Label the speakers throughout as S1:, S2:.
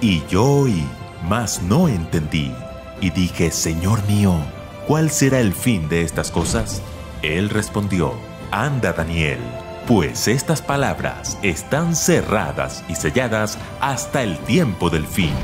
S1: Y yo oí, mas no entendí. Y dije, Señor mío, ¿cuál será el fin de estas cosas? Él respondió, Anda Daniel, pues estas palabras están cerradas y selladas hasta el tiempo del fin.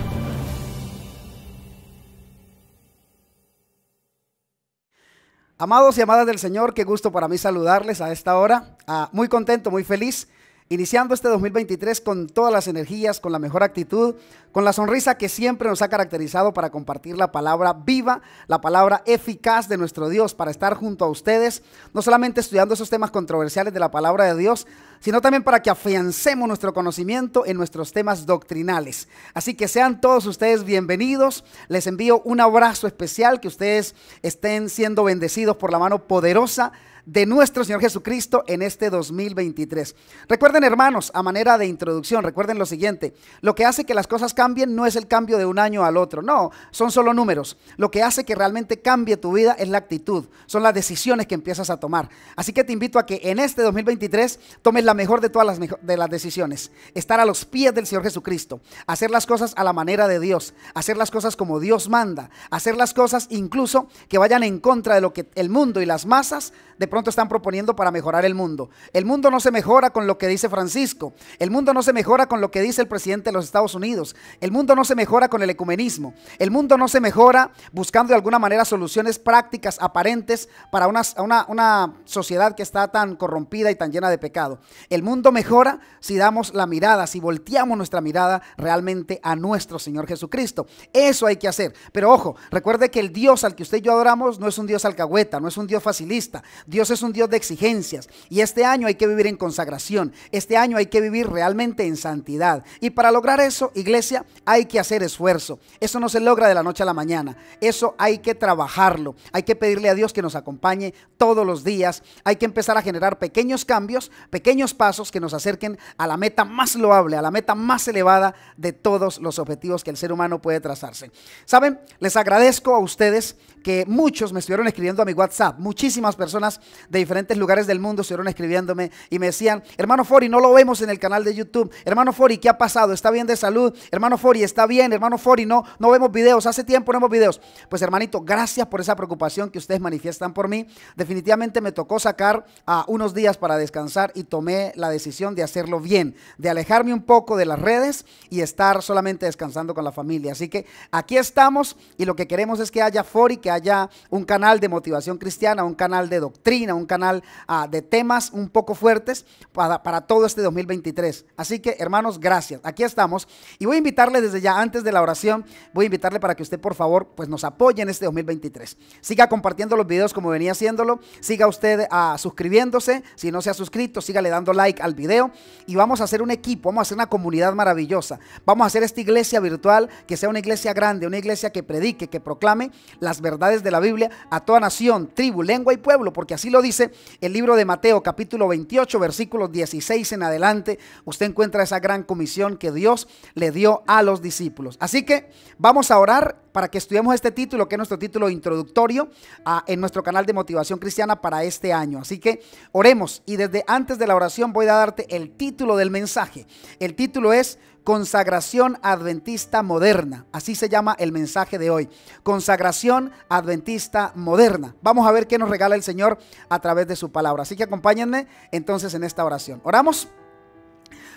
S1: Amados y amadas del Señor, qué gusto para mí saludarles a esta hora. Ah, muy contento, muy feliz Iniciando este 2023 con todas las energías, con la mejor actitud, con la sonrisa que siempre nos ha caracterizado para compartir la palabra viva, la palabra eficaz de nuestro Dios, para estar junto a ustedes, no solamente estudiando esos temas controversiales de la palabra de Dios, sino también para que afiancemos nuestro conocimiento en nuestros temas doctrinales. Así que sean todos ustedes bienvenidos. Les envío un abrazo especial, que ustedes estén siendo bendecidos por la mano poderosa de nuestro Señor Jesucristo en este 2023. Recuerden, hermanos, a manera de introducción, recuerden lo siguiente, lo que hace que las cosas cambien no es el cambio de un año al otro, no, son solo números. Lo que hace que realmente cambie tu vida es la actitud, son las decisiones que empiezas a tomar. Así que te invito a que en este 2023 tomes la mejor de todas las, de las decisiones. Estar a los pies del Señor Jesucristo. Hacer las cosas a la manera de Dios. Hacer las cosas como Dios manda. Hacer las cosas incluso que vayan en contra de lo que el mundo y las masas de pronto están proponiendo para mejorar el mundo. El mundo no se mejora con lo que dice Francisco. El mundo no se mejora con lo que dice el presidente de los Estados Unidos. El mundo no se mejora con el ecumenismo. El mundo no se mejora buscando de alguna manera soluciones prácticas aparentes para una, una, una sociedad que está tan corrompida y tan llena de pecado. El mundo mejora si damos la mirada, si volteamos nuestra mirada realmente a nuestro Señor Jesucristo. Eso hay que hacer. Pero ojo, recuerde que el Dios al que usted y yo adoramos no es un Dios alcahueta, no es un Dios facilista. Dios es un Dios de exigencias. Y este año hay que vivir en consagración. Este año hay que vivir realmente en santidad. Y para lograr eso, iglesia, hay que hacer esfuerzo. Eso no se logra de la noche a la mañana. Eso hay que trabajarlo. Hay que pedirle a Dios que nos acompañe todos los días. Hay que empezar a generar pequeños cambios, pequeños pasos que nos acerquen a la meta más loable, a la meta más elevada de todos los objetivos que el ser humano puede trazarse. Saben, les agradezco a ustedes que muchos me estuvieron escribiendo a mi WhatsApp, muchísimas personas de diferentes lugares del mundo estuvieron escribiéndome y me decían, hermano Fori, no lo vemos en el canal de YouTube, hermano Fori, ¿qué ha pasado? ¿Está bien de salud? Hermano Fori, ¿está bien? Hermano Fori, no, no vemos videos, hace tiempo no vemos videos. Pues hermanito, gracias por esa preocupación que ustedes manifiestan por mí. Definitivamente me tocó sacar a unos días para descansar y tomé la decisión de hacerlo bien, de alejarme un poco de las redes y estar solamente descansando con la familia. Así que aquí estamos y lo que queremos es que haya Fori, que haya un canal de motivación cristiana, un canal de doctrina, un canal ah, de temas un poco fuertes para, para todo este 2023. Así que hermanos, gracias. Aquí estamos y voy a invitarle desde ya, antes de la oración, voy a invitarle para que usted por favor pues nos apoye en este 2023. Siga compartiendo los videos como venía haciéndolo, siga usted ah, suscribiéndose, si no se ha suscrito, siga le dando like al video y vamos a hacer un equipo, vamos a hacer una comunidad maravillosa. Vamos a hacer esta iglesia virtual que sea una iglesia grande, una iglesia que predique, que proclame las verdades de la Biblia a toda nación, tribu, lengua y pueblo, porque así lo dice el libro de Mateo capítulo 28 versículos 16 en adelante. Usted encuentra esa gran comisión que Dios le dio a los discípulos. Así que vamos a orar para que estudiemos este título, que es nuestro título introductorio ah, en nuestro canal de motivación cristiana para este año. Así que oremos y desde antes de la oración voy a darte el título del mensaje. El título es Consagración Adventista Moderna. Así se llama el mensaje de hoy. Consagración Adventista Moderna. Vamos a ver qué nos regala el Señor a través de su palabra. Así que acompáñenme entonces en esta oración. Oramos.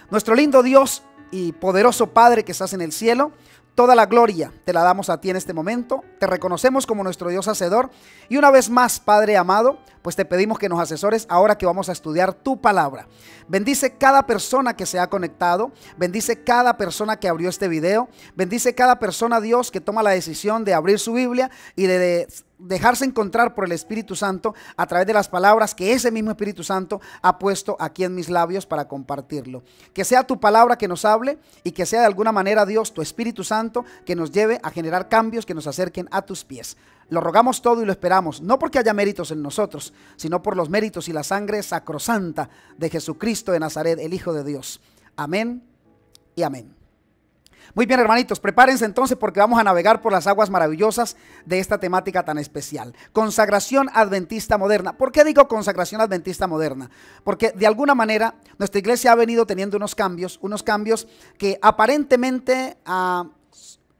S1: Nuestro lindo Dios y poderoso Padre que estás en el cielo, Toda la gloria te la damos a ti en este momento, te reconocemos como nuestro Dios hacedor y una vez más, Padre amado, pues te pedimos que nos asesores ahora que vamos a estudiar tu palabra. Bendice cada persona que se ha conectado, bendice cada persona que abrió este video, bendice cada persona, Dios, que toma la decisión de abrir su Biblia y de, de dejarse encontrar por el Espíritu Santo a través de las palabras que ese mismo Espíritu Santo ha puesto aquí en mis labios para compartirlo. Que sea tu palabra que nos hable y que sea de alguna manera Dios, tu Espíritu Santo, que nos lleve a generar cambios que nos acerquen a tus pies. Lo rogamos todo y lo esperamos, no porque haya méritos en nosotros, sino por los méritos y la sangre sacrosanta de Jesucristo de Nazaret, el Hijo de Dios. Amén y amén. Muy bien, hermanitos, prepárense entonces porque vamos a navegar por las aguas maravillosas de esta temática tan especial. Consagración adventista moderna. ¿Por qué digo consagración adventista moderna? Porque de alguna manera nuestra iglesia ha venido teniendo unos cambios, unos cambios que aparentemente... Ah,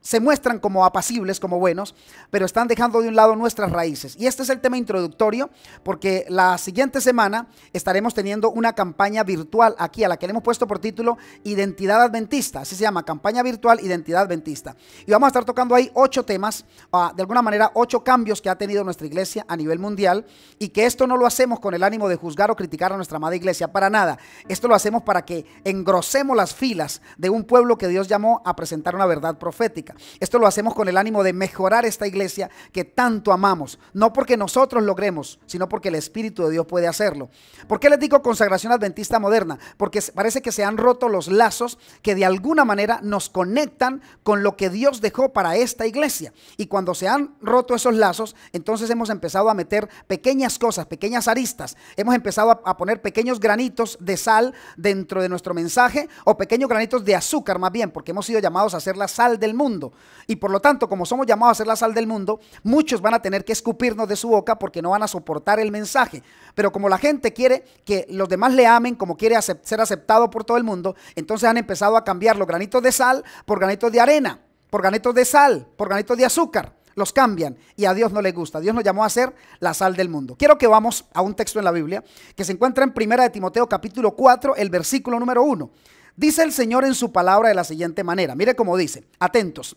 S1: se muestran como apacibles, como buenos, pero están dejando de un lado nuestras raíces. Y este es el tema introductorio, porque la siguiente semana estaremos teniendo una campaña virtual aquí, a la que le hemos puesto por título Identidad Adventista. Así se llama, campaña virtual Identidad Adventista. Y vamos a estar tocando ahí ocho temas, ah, de alguna manera, ocho cambios que ha tenido nuestra iglesia a nivel mundial, y que esto no lo hacemos con el ánimo de juzgar o criticar a nuestra amada iglesia, para nada. Esto lo hacemos para que engrosemos las filas de un pueblo que Dios llamó a presentar una verdad profética. Esto lo hacemos con el ánimo de mejorar esta iglesia que tanto amamos, no porque nosotros logremos, sino porque el Espíritu de Dios puede hacerlo. ¿Por qué les digo consagración adventista moderna? Porque parece que se han roto los lazos que de alguna manera nos conectan con lo que Dios dejó para esta iglesia. Y cuando se han roto esos lazos, entonces hemos empezado a meter pequeñas cosas, pequeñas aristas. Hemos empezado a, poner pequeños granitos de sal dentro de nuestro mensaje o pequeños granitos de azúcar más bien, porque hemos sido llamados a ser la sal del mundo. Y por lo tanto, como somos llamados a ser la sal del mundo, muchos van a tener que escupirnos de su boca porque no van a soportar el mensaje. Pero como la gente quiere que los demás le amen, como quiere ser aceptado por todo el mundo, entonces han empezado a cambiar los granitos de sal por granitos de arena, por granitos de sal, por granitos de azúcar los cambian y a Dios no le gusta. Dios nos llamó a ser la sal del mundo. Quiero que vamos a un texto en la Biblia que se encuentra en 1 de Timoteo capítulo 4, el versículo número 1. Dice el Señor en su palabra de la siguiente manera. Mire cómo dice. Atentos.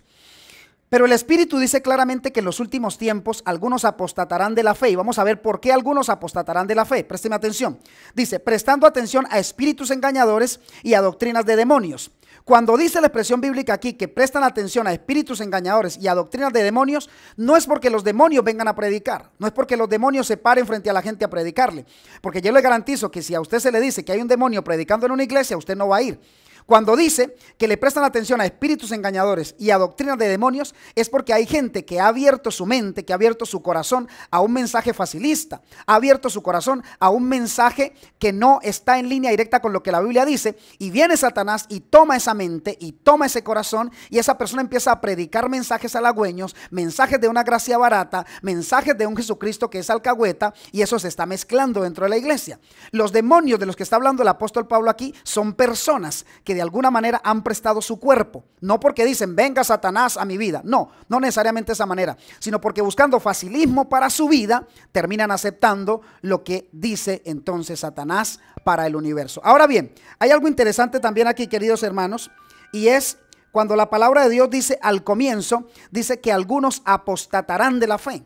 S1: Pero el Espíritu dice claramente que en los últimos tiempos algunos apostatarán de la fe. Y vamos a ver por qué algunos apostatarán de la fe. Présteme atención. Dice, prestando atención a espíritus engañadores y a doctrinas de demonios cuando dice la expresión bíblica aquí que prestan atención a espíritus engañadores y a doctrinas de demonios, no es porque los demonios vengan a predicar, no es porque los demonios se paren frente a la gente a predicarle, porque yo le garantizo que si a usted se le dice que hay un demonio predicando en una iglesia, usted no va a ir. Cuando dice que le prestan atención a espíritus engañadores y a doctrinas de demonios, es porque hay gente que ha abierto su mente, que ha abierto su corazón a un mensaje facilista, ha abierto su corazón a un mensaje que no está en línea directa con lo que la Biblia dice, y viene Satanás y toma esa mente y toma ese corazón, y esa persona empieza a predicar mensajes halagüeños, mensajes de una gracia barata, mensajes de un Jesucristo que es alcahueta, y eso se está mezclando dentro de la iglesia. Los demonios de los que está hablando el apóstol Pablo aquí son personas que de alguna manera han prestado su cuerpo. No porque dicen, venga Satanás a mi vida. No, no necesariamente esa manera, sino porque buscando facilismo para su vida, terminan aceptando lo que dice entonces Satanás para el universo. Ahora bien, hay algo interesante también aquí, queridos hermanos, y es cuando la palabra de Dios dice al comienzo, dice que algunos apostatarán de la fe.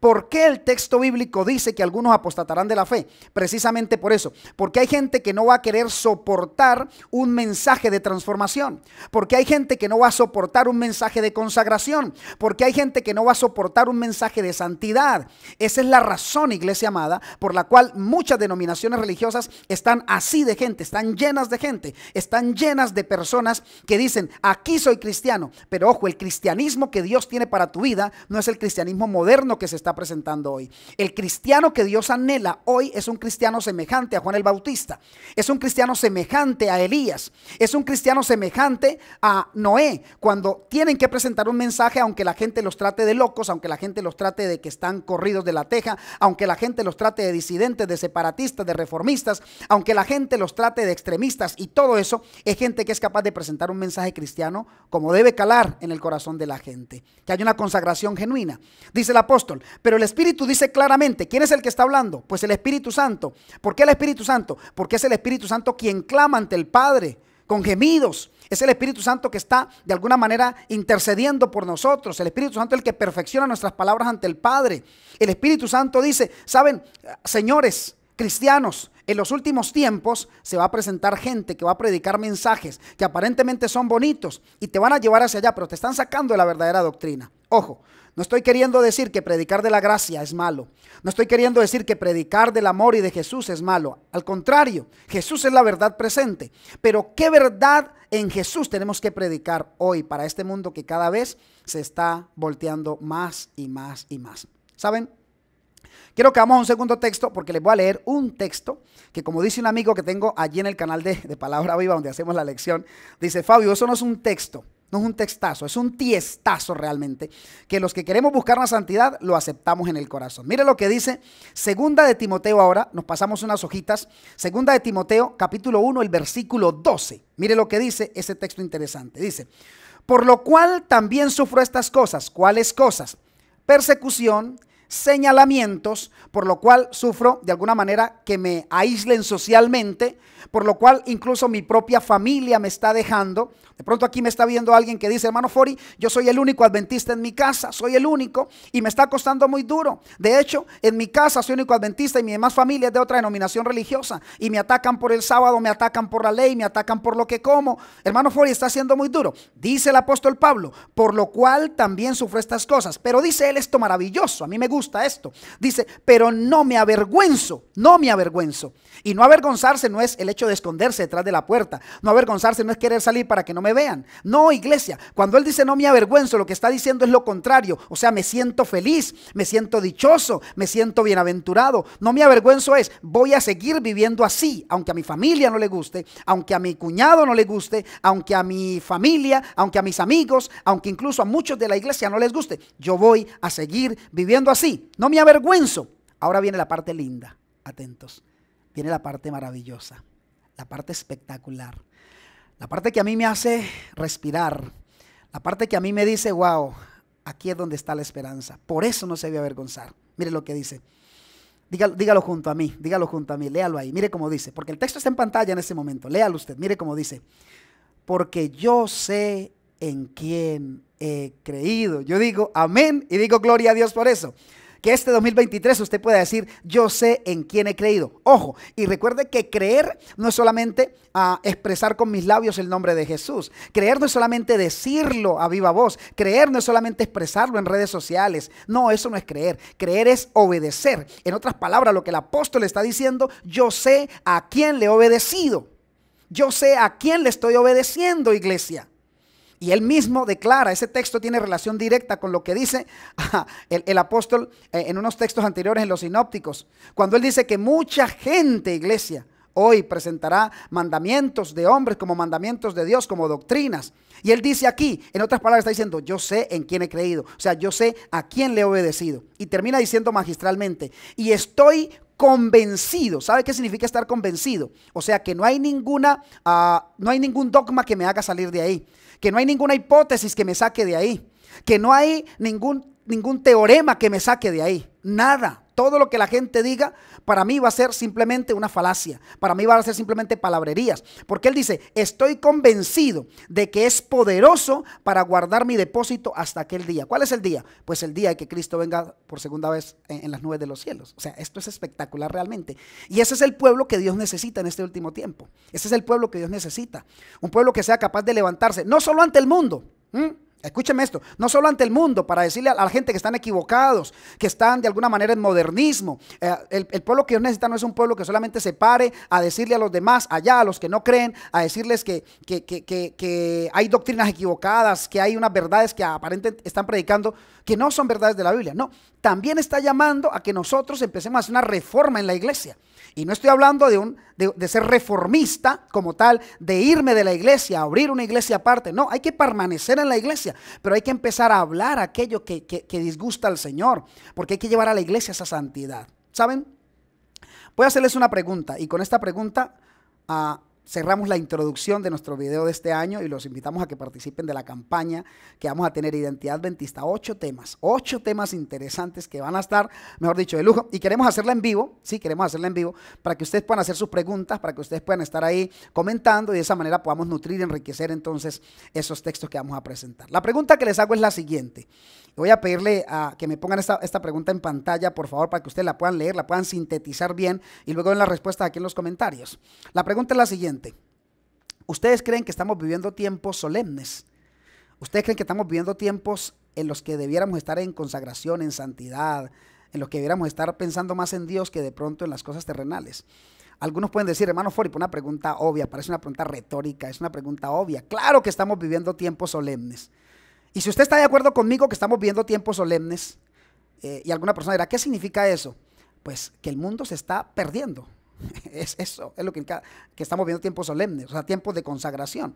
S1: ¿Por qué el texto bíblico dice que algunos apostatarán de la fe? Precisamente por eso, porque hay gente que no va a querer soportar un mensaje de transformación, porque hay gente que no va a soportar un mensaje de consagración, porque hay gente que no va a soportar un mensaje de santidad. Esa es la razón, iglesia amada, por la cual muchas denominaciones religiosas están así de gente, están llenas de gente, están llenas de personas que dicen, aquí soy cristiano, pero ojo, el cristianismo que Dios tiene para tu vida no es el cristianismo moderno que se está presentando hoy. El cristiano que Dios anhela hoy es un cristiano semejante a Juan el Bautista, es un cristiano semejante a Elías, es un cristiano semejante a Noé, cuando tienen que presentar un mensaje aunque la gente los trate de locos, aunque la gente los trate de que están corridos de la teja, aunque la gente los trate de disidentes, de separatistas, de reformistas, aunque la gente los trate de extremistas y todo eso, es gente que es capaz de presentar un mensaje cristiano como debe calar en el corazón de la gente, que hay una consagración genuina. Dice el apóstol, pero el Espíritu dice claramente, ¿quién es el que está hablando? Pues el Espíritu Santo. ¿Por qué el Espíritu Santo? Porque es el Espíritu Santo quien clama ante el Padre con gemidos. Es el Espíritu Santo que está de alguna manera intercediendo por nosotros. El Espíritu Santo es el que perfecciona nuestras palabras ante el Padre. El Espíritu Santo dice, saben, señores cristianos, en los últimos tiempos se va a presentar gente que va a predicar mensajes que aparentemente son bonitos y te van a llevar hacia allá, pero te están sacando de la verdadera doctrina. Ojo, no estoy queriendo decir que predicar de la gracia es malo. No estoy queriendo decir que predicar del amor y de Jesús es malo. Al contrario, Jesús es la verdad presente. Pero ¿qué verdad en Jesús tenemos que predicar hoy para este mundo que cada vez se está volteando más y más y más? ¿Saben? Quiero que hagamos un segundo texto porque les voy a leer un texto que como dice un amigo que tengo allí en el canal de, de Palabra Viva donde hacemos la lección, dice, Fabio, eso no es un texto, no es un textazo, es un tiestazo realmente, que los que queremos buscar la santidad lo aceptamos en el corazón. Mire lo que dice Segunda de Timoteo ahora, nos pasamos unas hojitas. Segunda de Timoteo, capítulo 1, el versículo 12. Mire lo que dice ese texto interesante. Dice, por lo cual también sufro estas cosas. ¿Cuáles cosas? Persecución, señalamientos, por lo cual sufro de alguna manera que me aíslen socialmente, por lo cual incluso mi propia familia me está dejando, de pronto aquí me está viendo alguien que dice, hermano Fori, yo soy el único adventista en mi casa, soy el único y me está costando muy duro. De hecho, en mi casa soy el único adventista y mi demás familia es de otra denominación religiosa y me atacan por el sábado, me atacan por la ley, me atacan por lo que como. Hermano Fori está siendo muy duro. Dice el apóstol Pablo, por lo cual también sufro estas cosas. Pero dice él esto maravilloso, a mí me gusta esto. Dice, pero no me avergüenzo, no me avergüenzo. Y no avergonzarse no es el hecho de esconderse detrás de la puerta, no avergonzarse no es querer salir para que no me vean. No, iglesia, cuando él dice no me avergüenzo, lo que está diciendo es lo contrario. O sea, me siento feliz, me siento dichoso, me siento bienaventurado. No me avergüenzo es, voy a seguir viviendo así, aunque a mi familia no le guste, aunque a mi cuñado no le guste, aunque a mi familia, aunque a mis amigos, aunque incluso a muchos de la iglesia no les guste. Yo voy a seguir viviendo así. No me avergüenzo. Ahora viene la parte linda. Atentos. Viene la parte maravillosa, la parte espectacular. La parte que a mí me hace respirar, la parte que a mí me dice, wow, aquí es donde está la esperanza. Por eso no se debe avergonzar. Mire lo que dice. Dígalo, junto a mí, dígalo junto a mí, léalo ahí. Mire cómo dice, porque el texto está en pantalla en ese momento. Léalo usted, mire cómo dice. Porque yo sé en quién he creído. Yo digo amén y digo gloria a Dios por eso. Que este 2023 usted pueda decir, yo sé en quién he creído. Ojo, y recuerde que creer no es solamente a ah, expresar con mis labios el nombre de Jesús. Creer no es solamente decirlo a viva voz. Creer no es solamente expresarlo en redes sociales. No, eso no es creer. Creer es obedecer. En otras palabras, lo que el apóstol está diciendo, yo sé a quién le he obedecido. Yo sé a quién le estoy obedeciendo, iglesia. Y él mismo declara, ese texto tiene relación directa con lo que dice el, apóstol eh, en unos textos anteriores en los sinópticos, cuando él dice que mucha gente, iglesia, hoy presentará mandamientos de hombres como mandamientos de Dios, como doctrinas. Y él dice aquí, en otras palabras, está diciendo, yo sé en quién he creído, o sea, yo sé a quién le he obedecido. Y termina diciendo magistralmente, y estoy convencido. ¿Sabe qué significa estar convencido? O sea, que no hay ninguna, ah, no hay ningún dogma que me haga salir de ahí, que no hay ninguna hipótesis que me saque de ahí, que no hay ningún, ningún teorema que me saque de ahí, nada. Todo lo que la gente diga para mí va a ser simplemente una falacia, para mí va a ser simplemente palabrerías, porque él dice, estoy convencido de que es poderoso para guardar mi depósito hasta aquel día. ¿Cuál es el día? Pues el día de que Cristo venga por segunda vez en, las nubes de los cielos. O sea, esto es espectacular realmente. Y ese es el pueblo que Dios necesita en este último tiempo. Ese es el pueblo que Dios necesita. Un pueblo que sea capaz de levantarse, no solo ante el mundo, Escúcheme esto, no solo ante el mundo, para decirle a la gente que están equivocados, que están de alguna manera en modernismo. Eh, el, pueblo que Dios necesita no es un pueblo que solamente se pare a decirle a los demás, allá, a los que no creen, a decirles que, que, hay doctrinas equivocadas, que hay unas verdades que aparentemente están predicando que no son verdades de la Biblia. No, también está llamando a que nosotros empecemos a hacer una reforma en la iglesia. Y no estoy hablando de, un, de, ser reformista como tal, de irme de la iglesia, abrir una iglesia aparte. No, hay que permanecer en la iglesia. Pero hay que empezar a hablar aquello que, disgusta al Señor, porque hay que llevar a la iglesia esa santidad. ¿Saben? Voy a hacerles una pregunta y con esta pregunta A... Ah, cerramos la introducción de nuestro video de este año y los invitamos a que participen de la campaña que vamos a tener Identidad dentista Ocho temas, ocho temas interesantes que van a estar, mejor dicho, de lujo. Y queremos hacerla en vivo, sí, queremos hacerla en vivo, para que ustedes puedan hacer sus preguntas, para que ustedes puedan estar ahí comentando y de esa manera podamos nutrir, y enriquecer entonces esos textos que vamos a presentar. La pregunta que les hago es la siguiente. Voy a pedirle a que me pongan esta, pregunta en pantalla, por favor, para que ustedes la puedan leer, la puedan sintetizar bien y luego en la respuesta aquí en los comentarios. La pregunta es la siguiente. Ustedes creen que estamos viviendo tiempos solemnes. Ustedes creen que estamos viviendo tiempos en los que debiéramos estar en consagración, en santidad, en los que debiéramos estar pensando más en Dios que de pronto en las cosas terrenales. Algunos pueden decir, hermano Fori, una pregunta obvia, parece una pregunta retórica, es una pregunta obvia. Claro que estamos viviendo tiempos solemnes. Y si usted está de acuerdo conmigo que estamos viviendo tiempos solemnes, eh, y alguna persona dirá, ¿qué significa eso? Pues que el mundo se está perdiendo. Es eso, es lo que, que estamos viendo tiempos solemnes, o sea, tiempos de consagración.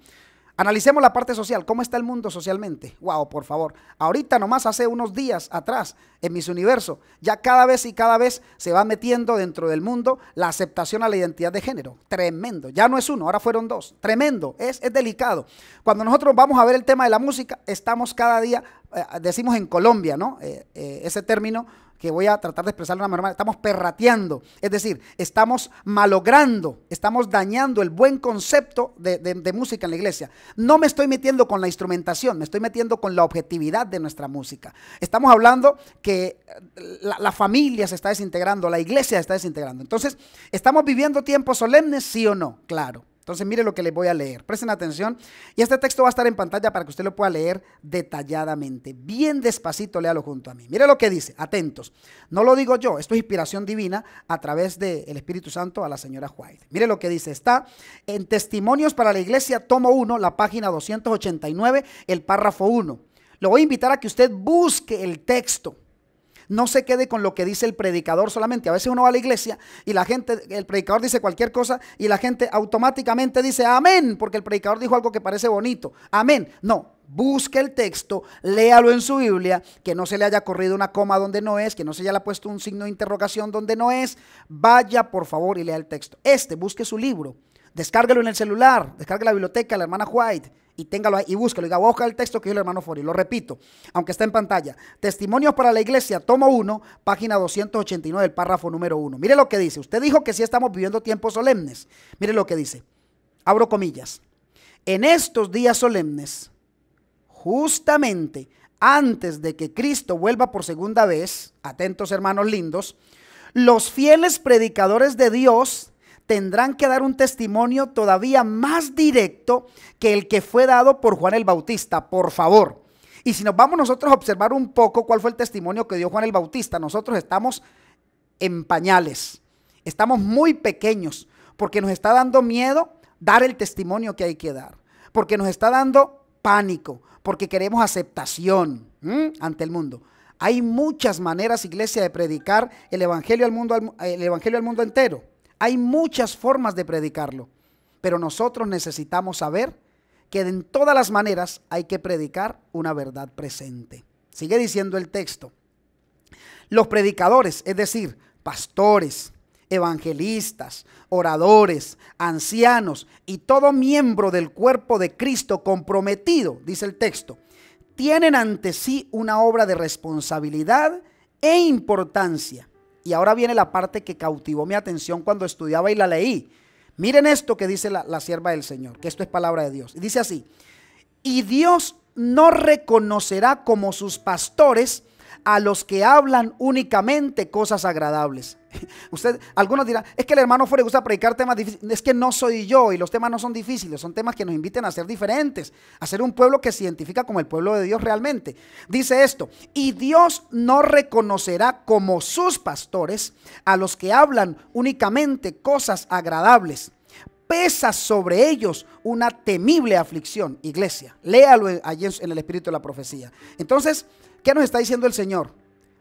S1: Analicemos la parte social. ¿Cómo está el mundo socialmente? Wow, por favor. Ahorita nomás hace unos días atrás, en mis universos, ya cada vez y cada vez se va metiendo dentro del mundo la aceptación a la identidad de género. Tremendo. Ya no es uno, ahora fueron dos. Tremendo. Es, es delicado. Cuando nosotros vamos a ver el tema de la música, estamos cada día, eh, decimos en Colombia, ¿no? Eh, eh, ese término que voy a tratar de expresar de una manera, estamos perrateando, es decir, estamos malogrando, estamos dañando el buen concepto de, música en la iglesia. No me estoy metiendo con la instrumentación, me estoy metiendo con la objetividad de nuestra música. Estamos hablando que eh, la, la familia se está desintegrando, la iglesia se está desintegrando. Entonces, ¿estamos viviendo tiempos solemnes, sí o no? Claro. Entonces, mire lo que le voy a leer. Presten atención. Y este texto va a estar en pantalla para que usted lo pueda leer detalladamente. Bien despacito, léalo junto a mí. Mire lo que dice. Atentos. No lo digo yo. Esto es inspiración divina a través del Espíritu Santo a la señora White. Mire lo que dice. Está en Testimonios para la Iglesia, tomo 1, la página 289, el párrafo 1. Lo voy a invitar a que usted busque el texto. No se quede con lo que dice el predicador solamente. A veces uno va a la iglesia y la gente, el predicador dice cualquier cosa y la gente automáticamente dice amén, porque el predicador dijo algo que parece bonito. Amén. No, busque el texto, léalo en su Biblia, que no se le haya corrido una coma donde no es, que no se le haya puesto un signo de interrogación donde no es. Vaya, por favor, y lea el texto. Este, busque su libro Descárguelo en el celular, descargue la biblioteca, la hermana White, y téngalo ahí y búscalo. diga, busca el texto que dijo el hermano Fori. Lo repito, aunque está en pantalla. Testimonios para la iglesia, tomo 1, página 289, el párrafo número 1. Mire lo que dice. Usted dijo que sí estamos viviendo tiempos solemnes. Mire lo que dice. Abro comillas. En estos días solemnes, justamente antes de que Cristo vuelva por segunda vez, atentos hermanos lindos, los fieles predicadores de Dios tendrán que dar un testimonio todavía más directo que el que fue dado por Juan el Bautista, por favor. Y si nos vamos nosotros a observar un poco cuál fue el testimonio que dio Juan el Bautista, nosotros estamos en pañales, estamos muy pequeños, porque nos está dando miedo dar el testimonio que hay que dar, porque nos está dando pánico, porque queremos aceptación ante el mundo. Hay muchas maneras, iglesia, de predicar el evangelio al mundo, el evangelio al mundo entero. Hay muchas formas de predicarlo, pero nosotros necesitamos saber que en todas las maneras hay que predicar una verdad presente. Sigue diciendo el texto. Los predicadores, es decir, pastores, evangelistas, oradores, ancianos y todo miembro del cuerpo de Cristo comprometido, dice el texto, tienen ante sí una obra de responsabilidad e importancia y ahora viene la parte que cautivó mi atención cuando estudiaba y la leí. Miren esto que dice la, sierva del Señor, que esto es palabra de Dios. Y dice así, y Dios no reconocerá como sus pastores a los que hablan únicamente cosas agradables, Usted, algunos dirán, es que el hermano Fore gusta predicar temas difíciles. Es que no soy yo y los temas no son difíciles, son temas que nos inviten a ser diferentes, a ser un pueblo que se identifica como el pueblo de Dios realmente. Dice esto, y Dios no reconocerá como sus pastores a los que hablan únicamente cosas agradables. Pesa sobre ellos una temible aflicción, iglesia. Léalo allí en el espíritu de la profecía. Entonces, ¿qué nos está diciendo el Señor?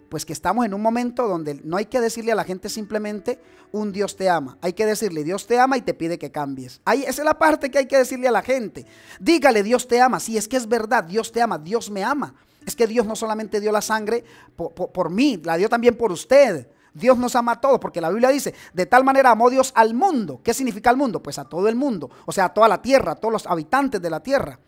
S1: pues que estamos en un momento donde no hay que decirle a la gente simplemente un Dios te ama. Hay que decirle Dios te ama y te pide que cambies. Ahí, esa es la parte que hay que decirle a la gente. Dígale Dios te ama. Si es que es verdad, Dios te ama, Dios me ama. Es que Dios no solamente dio la sangre por, por mí, la dio también por usted. Dios nos ama a todos, porque la Biblia dice, de tal manera amó Dios al mundo. ¿Qué significa el mundo? Pues a todo el mundo, o sea, a toda la tierra, a todos los habitantes de la tierra.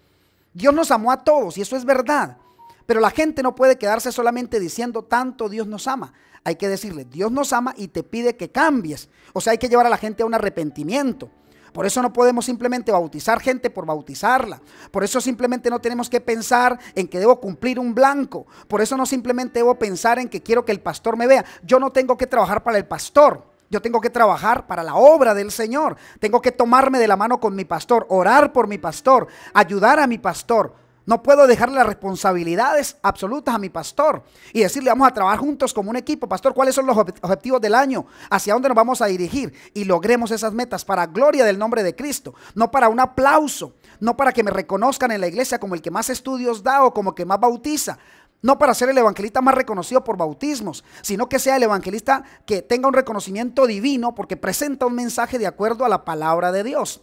S1: Dios nos amó a todos y eso es verdad. Pero la gente no puede quedarse solamente diciendo tanto Dios nos ama. Hay que decirle, Dios nos ama y te pide que cambies. O sea, hay que llevar a la gente a un arrepentimiento. Por eso no podemos simplemente bautizar gente por bautizarla. Por eso simplemente no tenemos que pensar en que debo cumplir un blanco. Por eso no simplemente debo pensar en que quiero que el pastor me vea. Yo no tengo que trabajar para el pastor. Yo tengo que trabajar para la obra del Señor. Tengo que tomarme de la mano con mi pastor, orar por mi pastor, ayudar a mi pastor, no puedo dejarle las responsabilidades absolutas a mi pastor y decirle, vamos a trabajar juntos como un equipo. Pastor, ¿cuáles son los objetivos del año? ¿Hacia dónde nos vamos a dirigir? Y logremos esas metas para gloria del nombre de Cristo, no para un aplauso, no para que me reconozcan en la iglesia como el que más estudios da o como el que más bautiza. No para ser el evangelista más reconocido por bautismos, sino que sea el evangelista que tenga un reconocimiento divino porque presenta un mensaje de acuerdo a la palabra de Dios.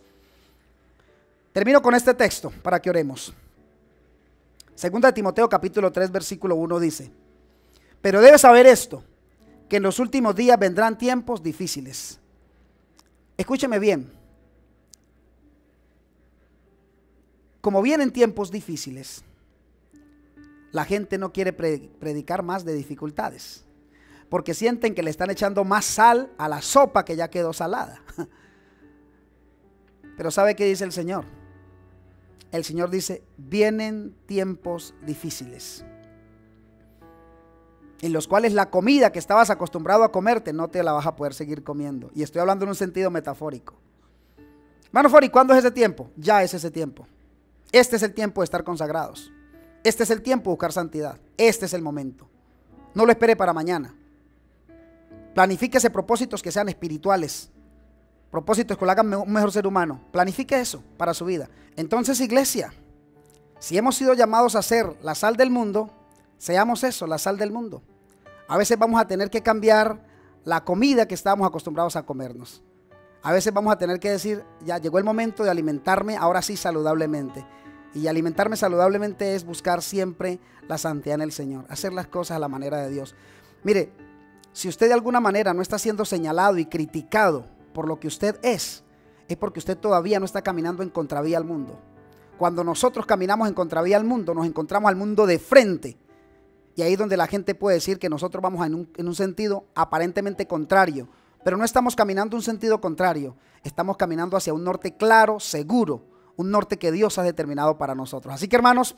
S1: Termino con este texto para que oremos. Segunda de Timoteo capítulo 3 versículo 1 dice, pero debes saber esto, que en los últimos días vendrán tiempos difíciles. Escúcheme bien. Como vienen tiempos difíciles, la gente no quiere predicar más de dificultades, porque sienten que le están echando más sal a la sopa que ya quedó salada. Pero ¿sabe qué dice el Señor? el Señor dice, vienen tiempos difíciles, en los cuales la comida que estabas acostumbrado a comerte no te la vas a poder seguir comiendo. Y estoy hablando en un sentido metafórico. Hermano Fori, ¿cuándo es ese tiempo? Ya es ese tiempo. Este es el tiempo de estar consagrados. Este es el tiempo de buscar santidad. Este es el momento. No lo espere para mañana. Planifíquese propósitos que sean espirituales propósitos que lo un mejor ser humano. Planifique eso para su vida. Entonces, iglesia, si hemos sido llamados a ser la sal del mundo, seamos eso, la sal del mundo. A veces vamos a tener que cambiar la comida que estábamos acostumbrados a comernos. A veces vamos a tener que decir, ya llegó el momento de alimentarme ahora sí saludablemente. Y alimentarme saludablemente es buscar siempre la santidad en el Señor, hacer las cosas a la manera de Dios. Mire, si usted de alguna manera no está siendo señalado y criticado por lo que usted es, es porque usted todavía no está caminando en contravía al mundo. Cuando nosotros caminamos en contravía al mundo, nos encontramos al mundo de frente. Y ahí es donde la gente puede decir que nosotros vamos en un, sentido aparentemente contrario. Pero no estamos caminando en un sentido contrario. Estamos caminando hacia un norte claro, seguro. Un norte que Dios ha determinado para nosotros. Así que hermanos,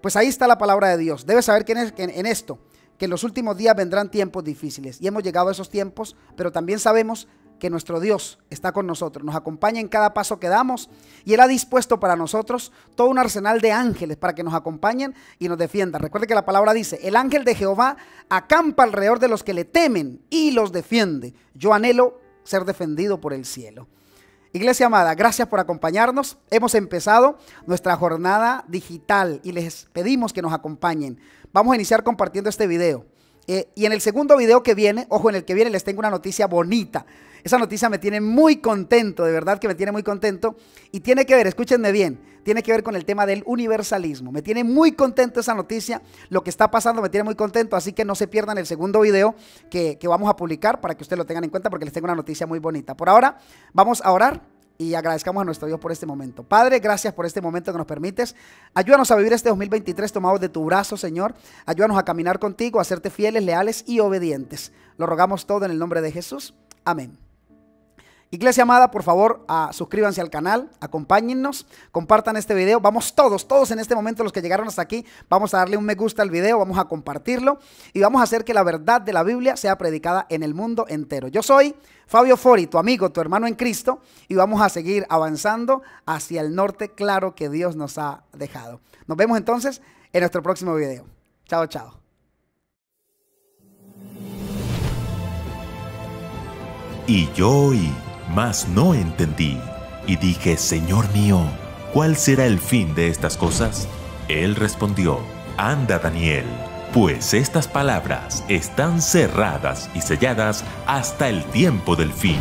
S1: pues ahí está la palabra de Dios. Debe saber que en, en esto, que en los últimos días vendrán tiempos difíciles. Y hemos llegado a esos tiempos, pero también sabemos que nuestro Dios está con nosotros, nos acompaña en cada paso que damos y Él ha dispuesto para nosotros todo un arsenal de ángeles para que nos acompañen y nos defiendan. Recuerde que la palabra dice, el ángel de Jehová acampa alrededor de los que le temen y los defiende. Yo anhelo ser defendido por el cielo. Iglesia amada, gracias por acompañarnos. Hemos empezado nuestra jornada digital y les pedimos que nos acompañen. Vamos a iniciar compartiendo este video. Eh, y en el segundo video que viene, ojo, en el que viene les tengo una noticia bonita. Esa noticia me tiene muy contento, de verdad que me tiene muy contento. Y tiene que ver, escúchenme bien, tiene que ver con el tema del universalismo. Me tiene muy contento esa noticia, lo que está pasando me tiene muy contento, así que no se pierdan el segundo video que, que vamos a publicar para que ustedes lo tengan en cuenta porque les tengo una noticia muy bonita. Por ahora, vamos a orar y agradezcamos a nuestro Dios por este momento. Padre, gracias por este momento que nos permites. Ayúdanos a vivir este 2023 tomados de tu brazo, Señor. Ayúdanos a caminar contigo, a serte fieles, leales y obedientes. Lo rogamos todo en el nombre de Jesús. Amén. Iglesia amada, por favor, ah, suscríbanse al canal, acompáñennos, compartan este video. Vamos todos, todos en este momento, los que llegaron hasta aquí, vamos a darle un me gusta al video, vamos a compartirlo y vamos a hacer que la verdad de la Biblia sea predicada en el mundo entero. Yo soy Fabio Fori, tu amigo, tu hermano en Cristo, y vamos a seguir avanzando hacia el norte claro que Dios nos ha dejado. Nos vemos entonces en nuestro próximo video. Chao, chao. Y yo mas no entendí, y dije, Señor mío, ¿cuál será el fin de estas cosas? Él respondió, Anda Daniel, pues estas palabras están cerradas y selladas hasta el tiempo del fin.